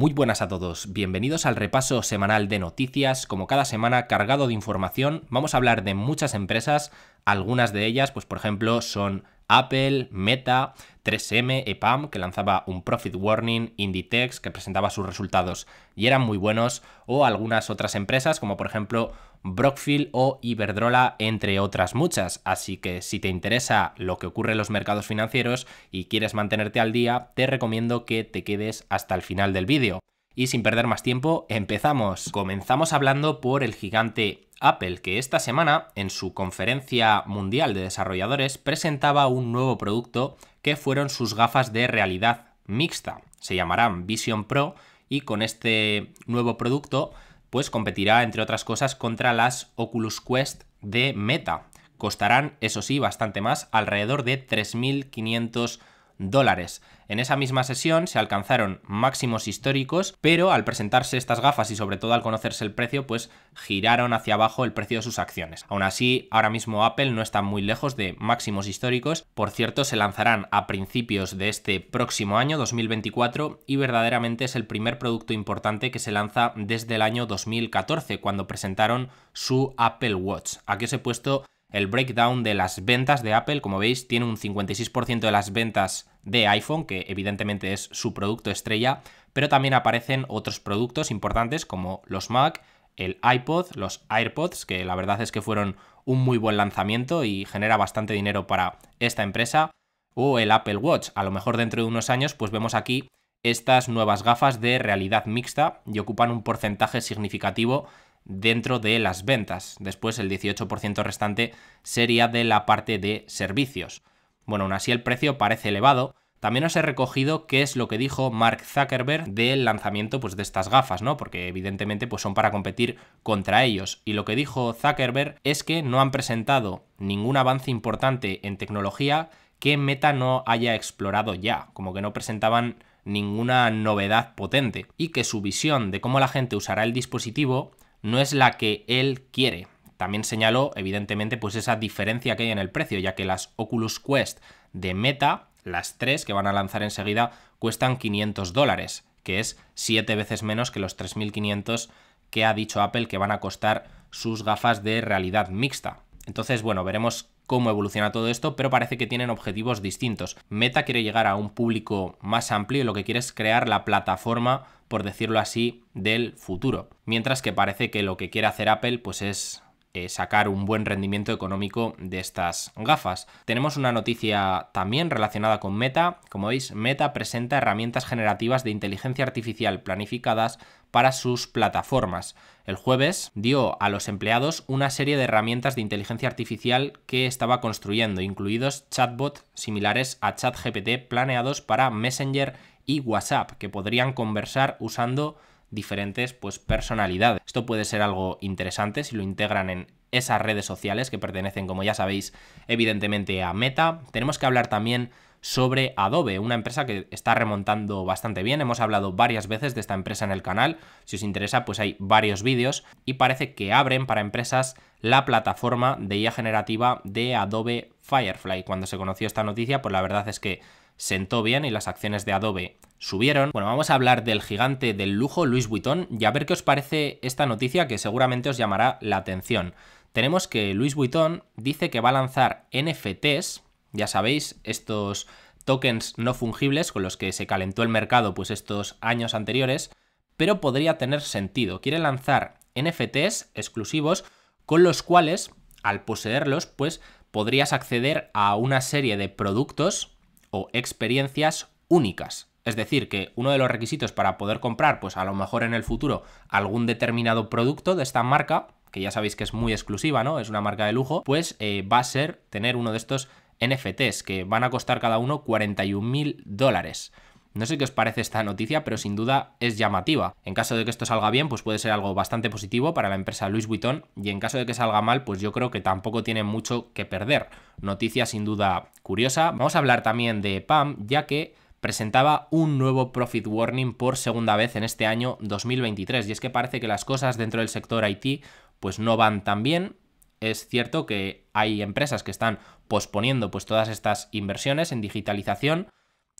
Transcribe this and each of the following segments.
muy buenas a todos. Bienvenidos al repaso semanal de noticias. Como cada semana cargado de información, vamos a hablar de muchas empresas. Algunas de ellas, pues por ejemplo, son Apple, Meta, 3M, e EPAM, que lanzaba un profit warning, Inditex, que presentaba sus resultados y eran muy buenos, o algunas otras empresas, como por ejemplo Brockfield o Iberdrola, entre otras muchas. Así que si te interesa lo que ocurre en los mercados financieros y quieres mantenerte al día, te recomiendo que te quedes hasta el final del vídeo. Y sin perder más tiempo, empezamos. Comenzamos hablando por el gigante Apple, que esta semana, en su conferencia mundial de desarrolladores, presentaba un nuevo producto que fueron sus gafas de realidad mixta. Se llamarán Vision Pro y con este nuevo producto pues competirá, entre otras cosas, contra las Oculus Quest de Meta. Costarán, eso sí, bastante más, alrededor de 3.500 dólares. En esa misma sesión se alcanzaron máximos históricos, pero al presentarse estas gafas y sobre todo al conocerse el precio, pues giraron hacia abajo el precio de sus acciones. Aún así, ahora mismo Apple no está muy lejos de máximos históricos. Por cierto, se lanzarán a principios de este próximo año, 2024, y verdaderamente es el primer producto importante que se lanza desde el año 2014, cuando presentaron su Apple Watch. Aquí os he puesto el breakdown de las ventas de Apple. Como veis, tiene un 56% de las ventas de iPhone, que evidentemente es su producto estrella, pero también aparecen otros productos importantes como los Mac, el iPod, los AirPods, que la verdad es que fueron un muy buen lanzamiento y genera bastante dinero para esta empresa, o el Apple Watch. A lo mejor dentro de unos años pues vemos aquí estas nuevas gafas de realidad mixta y ocupan un porcentaje significativo dentro de las ventas. Después el 18% restante sería de la parte de servicios. Bueno, aún así el precio parece elevado. También os he recogido qué es lo que dijo Mark Zuckerberg del lanzamiento pues, de estas gafas, ¿no? Porque evidentemente pues, son para competir contra ellos. Y lo que dijo Zuckerberg es que no han presentado ningún avance importante en tecnología que Meta no haya explorado ya. Como que no presentaban ninguna novedad potente y que su visión de cómo la gente usará el dispositivo no es la que él quiere. También señaló, evidentemente, pues esa diferencia que hay en el precio, ya que las Oculus Quest de Meta, las tres que van a lanzar enseguida, cuestan 500 dólares, que es siete veces menos que los 3.500 que ha dicho Apple que van a costar sus gafas de realidad mixta. Entonces, bueno, veremos cómo evoluciona todo esto, pero parece que tienen objetivos distintos. Meta quiere llegar a un público más amplio y lo que quiere es crear la plataforma por decirlo así, del futuro. Mientras que parece que lo que quiere hacer Apple pues es eh, sacar un buen rendimiento económico de estas gafas. Tenemos una noticia también relacionada con Meta. Como veis, Meta presenta herramientas generativas de inteligencia artificial planificadas para sus plataformas. El jueves dio a los empleados una serie de herramientas de inteligencia artificial que estaba construyendo, incluidos chatbots similares a ChatGPT planeados para Messenger y WhatsApp, que podrían conversar usando diferentes pues, personalidades. Esto puede ser algo interesante si lo integran en esas redes sociales que pertenecen, como ya sabéis, evidentemente a Meta. Tenemos que hablar también sobre Adobe, una empresa que está remontando bastante bien. Hemos hablado varias veces de esta empresa en el canal. Si os interesa, pues hay varios vídeos y parece que abren para empresas la plataforma de IA generativa de Adobe Firefly. Cuando se conoció esta noticia, pues la verdad es que sentó bien y las acciones de Adobe subieron. Bueno, vamos a hablar del gigante del lujo, Luis Vuitton, y a ver qué os parece esta noticia que seguramente os llamará la atención. Tenemos que Luis Vuitton dice que va a lanzar NFTs, ya sabéis, estos tokens no fungibles con los que se calentó el mercado pues estos años anteriores, pero podría tener sentido. Quiere lanzar NFTs exclusivos con los cuales, al poseerlos, pues podrías acceder a una serie de productos o experiencias únicas. Es decir, que uno de los requisitos para poder comprar, pues a lo mejor en el futuro, algún determinado producto de esta marca, que ya sabéis que es muy exclusiva, ¿no? Es una marca de lujo, pues eh, va a ser tener uno de estos NFTs que van a costar cada uno 41 mil dólares. No sé qué os parece esta noticia, pero sin duda es llamativa. En caso de que esto salga bien, pues puede ser algo bastante positivo para la empresa Louis Vuitton y en caso de que salga mal, pues yo creo que tampoco tiene mucho que perder. Noticia sin duda curiosa. Vamos a hablar también de PAM, ya que presentaba un nuevo profit warning por segunda vez en este año 2023 y es que parece que las cosas dentro del sector IT pues no van tan bien. Es cierto que hay empresas que están posponiendo pues todas estas inversiones en digitalización,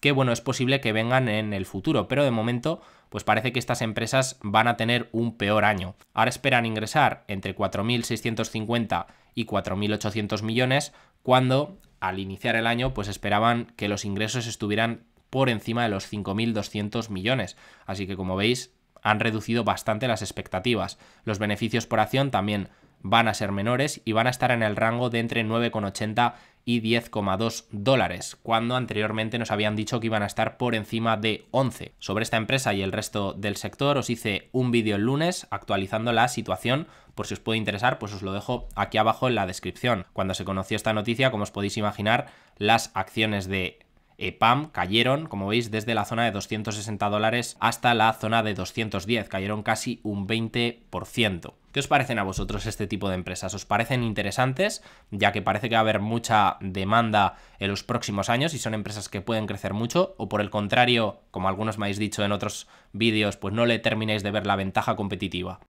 que bueno, es posible que vengan en el futuro, pero de momento pues parece que estas empresas van a tener un peor año. Ahora esperan ingresar entre 4.650 y 4.800 millones, cuando al iniciar el año pues esperaban que los ingresos estuvieran por encima de los 5.200 millones. Así que como veis, han reducido bastante las expectativas. Los beneficios por acción también van a ser menores y van a estar en el rango de entre 9,80 y 10,2 dólares, cuando anteriormente nos habían dicho que iban a estar por encima de 11. Sobre esta empresa y el resto del sector os hice un vídeo el lunes actualizando la situación por si os puede interesar, pues os lo dejo aquí abajo en la descripción. Cuando se conoció esta noticia, como os podéis imaginar, las acciones de EPAM cayeron, como veis, desde la zona de 260 dólares hasta la zona de 210, cayeron casi un 20%. ¿Qué os parecen a vosotros este tipo de empresas? ¿Os parecen interesantes? Ya que parece que va a haber mucha demanda en los próximos años y son empresas que pueden crecer mucho, o por el contrario, como algunos me habéis dicho en otros vídeos, pues no le terminéis de ver la ventaja competitiva.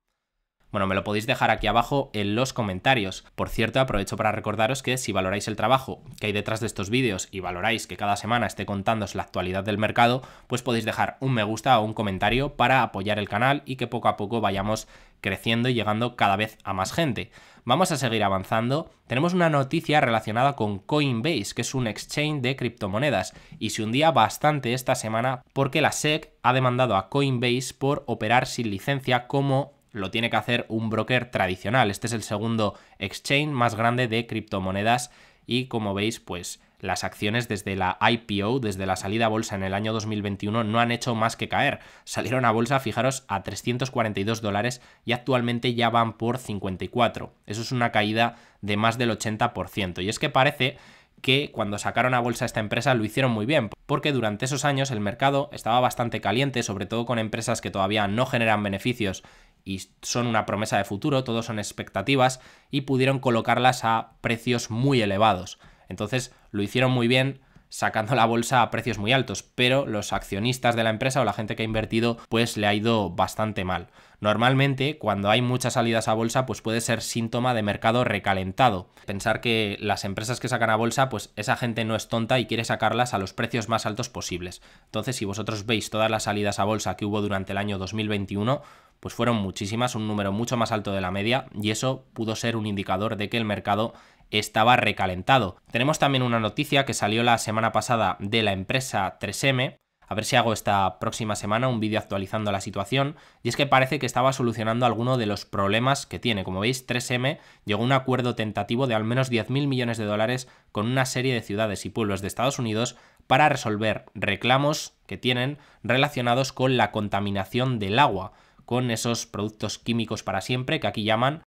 Bueno, me lo podéis dejar aquí abajo en los comentarios. Por cierto, aprovecho para recordaros que si valoráis el trabajo que hay detrás de estos vídeos y valoráis que cada semana esté contándos la actualidad del mercado, pues podéis dejar un me gusta o un comentario para apoyar el canal y que poco a poco vayamos creciendo y llegando cada vez a más gente. Vamos a seguir avanzando. Tenemos una noticia relacionada con Coinbase, que es un exchange de criptomonedas, y se hundía bastante esta semana porque la SEC ha demandado a Coinbase por operar sin licencia como lo tiene que hacer un broker tradicional. Este es el segundo exchange más grande de criptomonedas y como veis, pues las acciones desde la IPO, desde la salida a bolsa en el año 2021, no han hecho más que caer. Salieron a bolsa, fijaros, a 342 dólares y actualmente ya van por 54. Eso es una caída de más del 80%. Y es que parece que cuando sacaron a bolsa esta empresa lo hicieron muy bien, porque durante esos años el mercado estaba bastante caliente, sobre todo con empresas que todavía no generan beneficios y son una promesa de futuro, todos son expectativas, y pudieron colocarlas a precios muy elevados. Entonces lo hicieron muy bien sacando la bolsa a precios muy altos, pero los accionistas de la empresa o la gente que ha invertido pues le ha ido bastante mal. Normalmente, cuando hay muchas salidas a bolsa, pues puede ser síntoma de mercado recalentado. Pensar que las empresas que sacan a bolsa, pues esa gente no es tonta y quiere sacarlas a los precios más altos posibles. Entonces, si vosotros veis todas las salidas a bolsa que hubo durante el año 2021, pues fueron muchísimas, un número mucho más alto de la media, y eso pudo ser un indicador de que el mercado estaba recalentado. Tenemos también una noticia que salió la semana pasada de la empresa 3M, a ver si hago esta próxima semana un vídeo actualizando la situación. Y es que parece que estaba solucionando alguno de los problemas que tiene. Como veis, 3M llegó a un acuerdo tentativo de al menos 10.000 millones de dólares con una serie de ciudades y pueblos de Estados Unidos para resolver reclamos que tienen relacionados con la contaminación del agua, con esos productos químicos para siempre que aquí llaman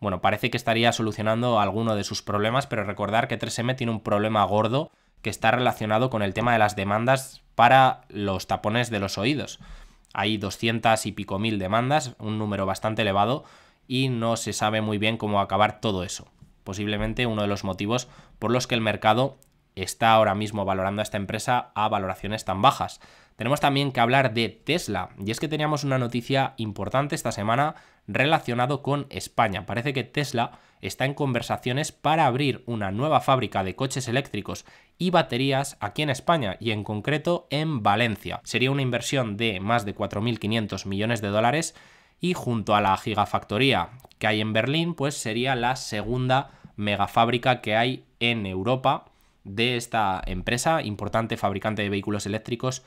bueno, parece que estaría solucionando alguno de sus problemas, pero recordar que 3M tiene un problema gordo que está relacionado con el tema de las demandas para los tapones de los oídos. Hay 200 y pico mil demandas, un número bastante elevado, y no se sabe muy bien cómo acabar todo eso. Posiblemente uno de los motivos por los que el mercado está ahora mismo valorando a esta empresa a valoraciones tan bajas. Tenemos también que hablar de Tesla, y es que teníamos una noticia importante esta semana relacionado con España. Parece que Tesla está en conversaciones para abrir una nueva fábrica de coches eléctricos y baterías aquí en España y en concreto en Valencia. Sería una inversión de más de 4.500 millones de dólares y junto a la gigafactoría que hay en Berlín, pues sería la segunda megafábrica que hay en Europa de esta empresa, importante fabricante de vehículos eléctricos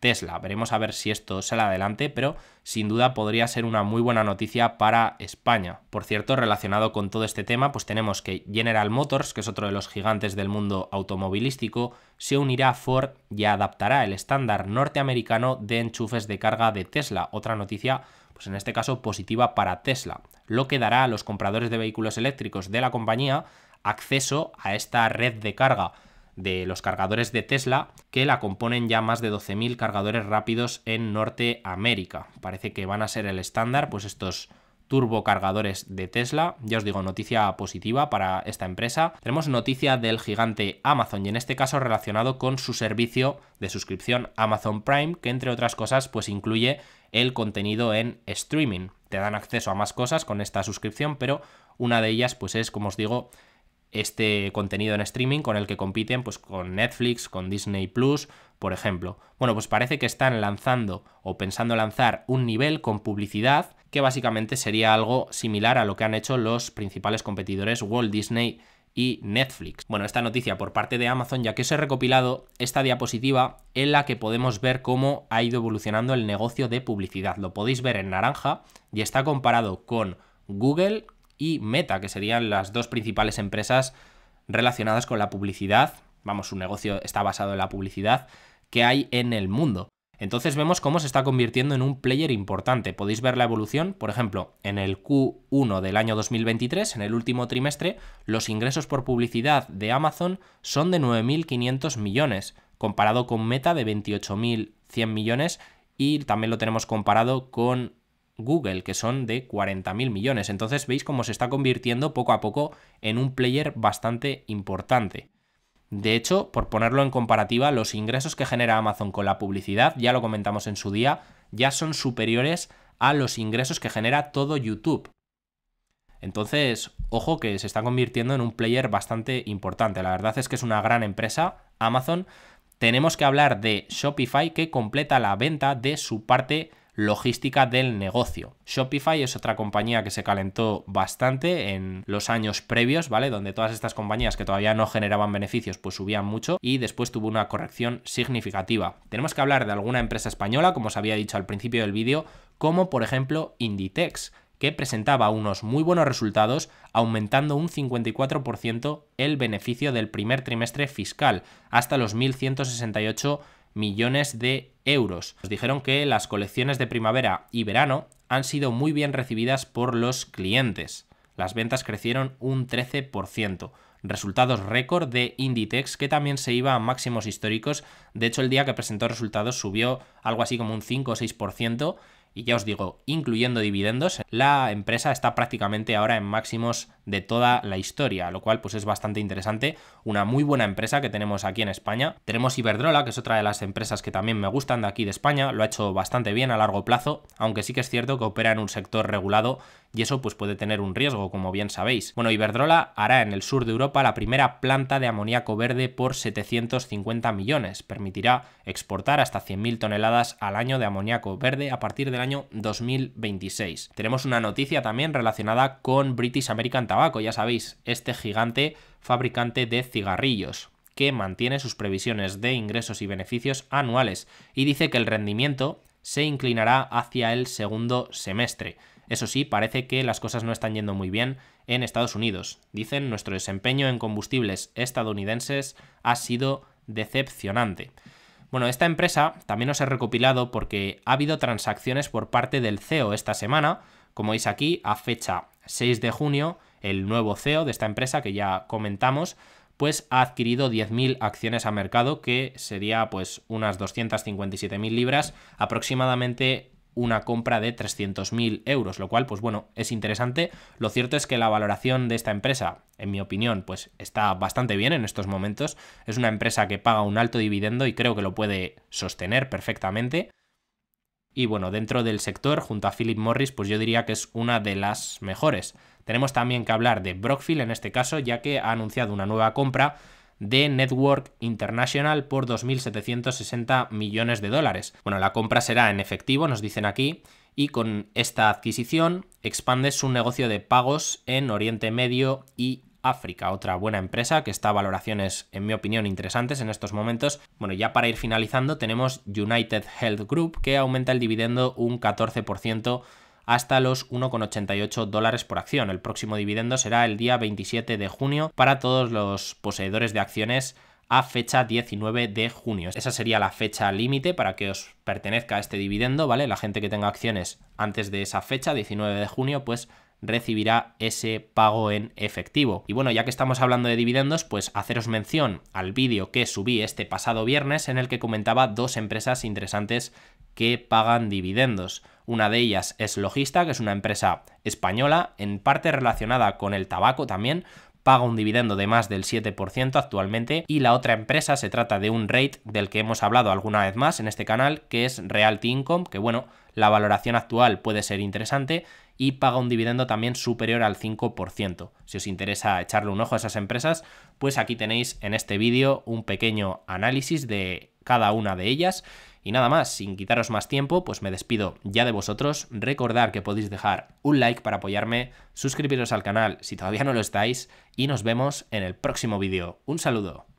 Tesla. Veremos a ver si esto sale adelante, pero sin duda podría ser una muy buena noticia para España. Por cierto, relacionado con todo este tema, pues tenemos que General Motors, que es otro de los gigantes del mundo automovilístico, se unirá a Ford y adaptará el estándar norteamericano de enchufes de carga de Tesla. Otra noticia, pues en este caso positiva para Tesla, lo que dará a los compradores de vehículos eléctricos de la compañía acceso a esta red de carga de los cargadores de Tesla, que la componen ya más de 12.000 cargadores rápidos en Norteamérica. Parece que van a ser el estándar, pues estos turbocargadores de Tesla. Ya os digo, noticia positiva para esta empresa. Tenemos noticia del gigante Amazon y en este caso relacionado con su servicio de suscripción Amazon Prime, que entre otras cosas pues incluye el contenido en streaming. Te dan acceso a más cosas con esta suscripción, pero una de ellas pues es, como os digo, este contenido en streaming con el que compiten pues, con Netflix, con Disney Plus, por ejemplo. Bueno, pues parece que están lanzando o pensando lanzar un nivel con publicidad que básicamente sería algo similar a lo que han hecho los principales competidores Walt Disney y Netflix. Bueno, esta noticia por parte de Amazon, ya que os he recopilado esta diapositiva en la que podemos ver cómo ha ido evolucionando el negocio de publicidad. Lo podéis ver en naranja y está comparado con Google, y Meta, que serían las dos principales empresas relacionadas con la publicidad. Vamos, su negocio está basado en la publicidad que hay en el mundo. Entonces vemos cómo se está convirtiendo en un player importante. Podéis ver la evolución, por ejemplo, en el Q1 del año 2023, en el último trimestre, los ingresos por publicidad de Amazon son de 9.500 millones, comparado con Meta de 28.100 millones y también lo tenemos comparado con Google, que son de 40.000 millones. Entonces veis cómo se está convirtiendo poco a poco en un player bastante importante. De hecho, por ponerlo en comparativa, los ingresos que genera Amazon con la publicidad, ya lo comentamos en su día, ya son superiores a los ingresos que genera todo YouTube. Entonces, ojo que se está convirtiendo en un player bastante importante. La verdad es que es una gran empresa, Amazon. Tenemos que hablar de Shopify que completa la venta de su parte logística del negocio. Shopify es otra compañía que se calentó bastante en los años previos, ¿vale? Donde todas estas compañías que todavía no generaban beneficios pues subían mucho y después tuvo una corrección significativa. Tenemos que hablar de alguna empresa española, como os había dicho al principio del vídeo, como por ejemplo Inditex que presentaba unos muy buenos resultados, aumentando un 54% el beneficio del primer trimestre fiscal, hasta los 1.168 millones de euros. Nos dijeron que las colecciones de primavera y verano han sido muy bien recibidas por los clientes. Las ventas crecieron un 13%. Resultados récord de Inditex que también se iba a máximos históricos. De hecho, el día que presentó resultados subió algo así como un 5 o 6% y ya os digo, incluyendo dividendos, la empresa está prácticamente ahora en máximos de toda la historia, lo cual pues es bastante interesante, una muy buena empresa que tenemos aquí en España. Tenemos Iberdrola, que es otra de las empresas que también me gustan de aquí de España, lo ha hecho bastante bien a largo plazo, aunque sí que es cierto que opera en un sector regulado y eso pues puede tener un riesgo, como bien sabéis. Bueno, Iberdrola hará en el sur de Europa la primera planta de amoníaco verde por 750 millones, permitirá exportar hasta 100.000 toneladas al año de amoníaco verde a partir del año 2026. Tenemos una noticia también relacionada con British American Tobacco, ya sabéis, este gigante fabricante de cigarrillos que mantiene sus previsiones de ingresos y beneficios anuales y dice que el rendimiento se inclinará hacia el segundo semestre. Eso sí, parece que las cosas no están yendo muy bien en Estados Unidos. Dicen, nuestro desempeño en combustibles estadounidenses ha sido decepcionante. Bueno, esta empresa también os he recopilado porque ha habido transacciones por parte del CEO esta semana, como veis aquí, a fecha 6 de junio, el nuevo CEO de esta empresa que ya comentamos, pues ha adquirido 10.000 acciones a mercado, que sería pues unas 257.000 libras, aproximadamente una compra de 300.000 euros, lo cual, pues bueno, es interesante. Lo cierto es que la valoración de esta empresa, en mi opinión, pues está bastante bien en estos momentos. Es una empresa que paga un alto dividendo y creo que lo puede sostener perfectamente. Y bueno, dentro del sector, junto a Philip Morris, pues yo diría que es una de las mejores. Tenemos también que hablar de Brockfield en este caso, ya que ha anunciado una nueva compra de Network International por 2.760 millones de dólares. Bueno, la compra será en efectivo, nos dicen aquí, y con esta adquisición expande su negocio de pagos en Oriente Medio y África, otra buena empresa que está a valoraciones, en mi opinión, interesantes en estos momentos. Bueno, ya para ir finalizando, tenemos United Health Group que aumenta el dividendo un 14% hasta los 1,88 dólares por acción. El próximo dividendo será el día 27 de junio para todos los poseedores de acciones a fecha 19 de junio. Esa sería la fecha límite para que os pertenezca este dividendo, ¿vale? La gente que tenga acciones antes de esa fecha, 19 de junio, pues recibirá ese pago en efectivo. Y bueno, ya que estamos hablando de dividendos, pues haceros mención al vídeo que subí este pasado viernes en el que comentaba dos empresas interesantes que pagan dividendos. Una de ellas es Logista, que es una empresa española, en parte relacionada con el tabaco también, paga un dividendo de más del 7% actualmente y la otra empresa se trata de un rate del que hemos hablado alguna vez más en este canal que es Realty Income que bueno la valoración actual puede ser interesante y paga un dividendo también superior al 5%. Si os interesa echarle un ojo a esas empresas, pues aquí tenéis en este vídeo un pequeño análisis de cada una de ellas y nada más, sin quitaros más tiempo, pues me despido ya de vosotros. Recordar que podéis dejar un like para apoyarme, suscribiros al canal si todavía no lo estáis y nos vemos en el próximo vídeo. Un saludo.